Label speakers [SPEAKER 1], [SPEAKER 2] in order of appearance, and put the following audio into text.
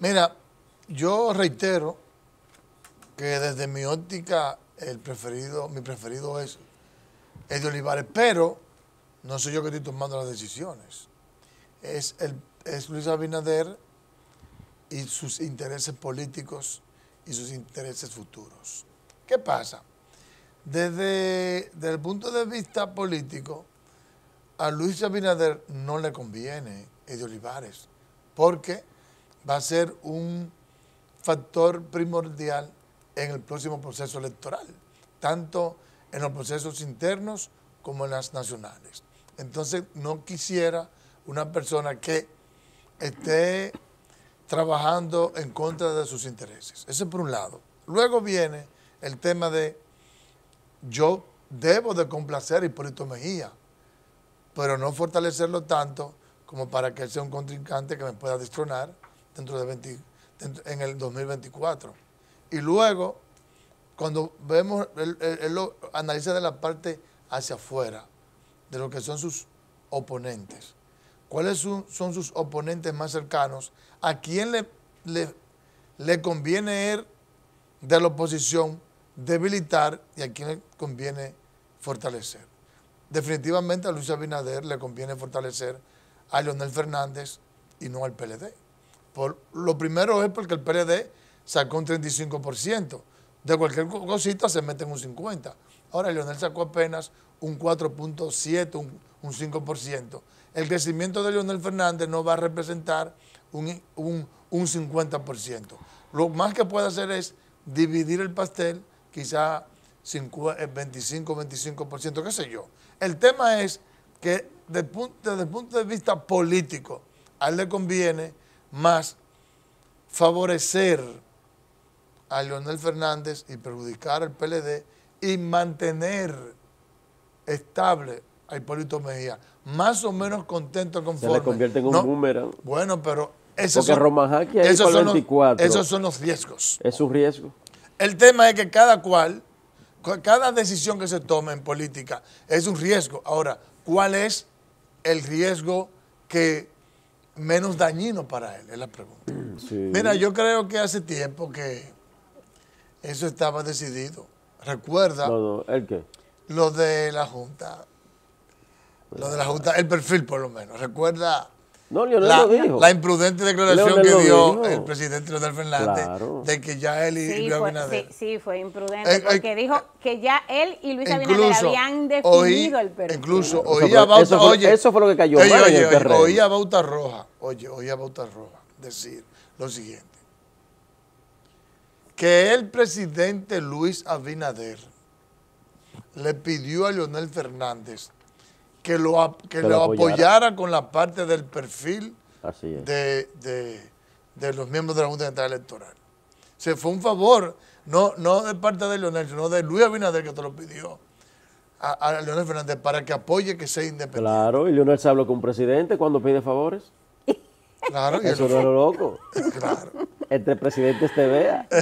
[SPEAKER 1] Mira, yo reitero que desde mi óptica el preferido, mi preferido es Eddie Olivares, pero no soy yo quien estoy tomando las decisiones. Es, el, es Luis Abinader y sus intereses políticos y sus intereses futuros. ¿Qué pasa? Desde, el punto de vista político, a Luis Abinader no le conviene Eddie Olivares, porque va a ser un factor primordial en el próximo proceso electoral, tanto en los procesos internos como en las nacionales. Entonces, no quisiera una persona que esté trabajando en contra de sus intereses. Eso por un lado. Luego viene el tema de yo debo de complacer a Hipólito Mejía, pero no fortalecerlo tanto como para que sea un contrincante que me pueda destronar dentro de en el 2024. Y luego, cuando vemos, él, lo analiza de la parte hacia afuera, de lo que son sus oponentes. ¿Cuáles son, sus oponentes más cercanos? ¿A quién le, le, conviene ir er de la oposición debilitar y a quién le conviene fortalecer? Definitivamente a Luis Abinader le conviene fortalecer a Leonel Fernández y no al PLD lo primero es porque el PRD sacó un 35%. De cualquier cosita se meten un 50%. Ahora Leonel sacó apenas un 4.7, un, un, 5%. El crecimiento de Leonel Fernández no va a representar un, un, un 50%. Lo más que puede hacer es dividir el pastel, quizá 25, 25%, eh, qué sé yo. El tema es que desde el punto de vista político, a él le conviene más favorecer a Leonel Fernández y perjudicar al PLD y mantener estable a Hipólito Mejía. Más o menos contento con Se le convierte en un Bueno, pero esos son, los, esos son los riesgos. Es un riesgo. El tema es que cada cual, cada decisión que se tome en política es un riesgo. Ahora, ¿cuál es el riesgo que menos dañino para él? Es la pregunta. Mm, Mira, yo creo que hace tiempo que eso estaba decidido.
[SPEAKER 2] Recuerda.
[SPEAKER 1] ¿El qué? Lo de la Junta. Lo de la Junta, el perfil por lo menos. Recuerda no, Leonel la, La imprudente declaración que dio el presidente Leonel Fernández de que ya él y Luis Abinader. Sí, sí, fue imprudente, eh, porque eh, dijo que ya él y Luis Abinader habían definido el perfil. Incluso oía oye, lo que cayó oye, a Bauta Roja, oye, oía a Bauta Roja decir lo siguiente. Que el presidente Luis Abinader le pidió a Leonel Fernández que lo, que, lo, apoyara. con la parte del perfil de, de, los miembros de la Junta Central Electoral. Se fue un favor, no, no de parte de Leonel, sino de Luis Abinader que te lo pidió a, Leonel Fernández para que apoye que sea independiente. Claro, y Leonel se habló con un presidente cuando pide favores. Claro, eso no es lo loco. Claro. Entre presidentes te vea.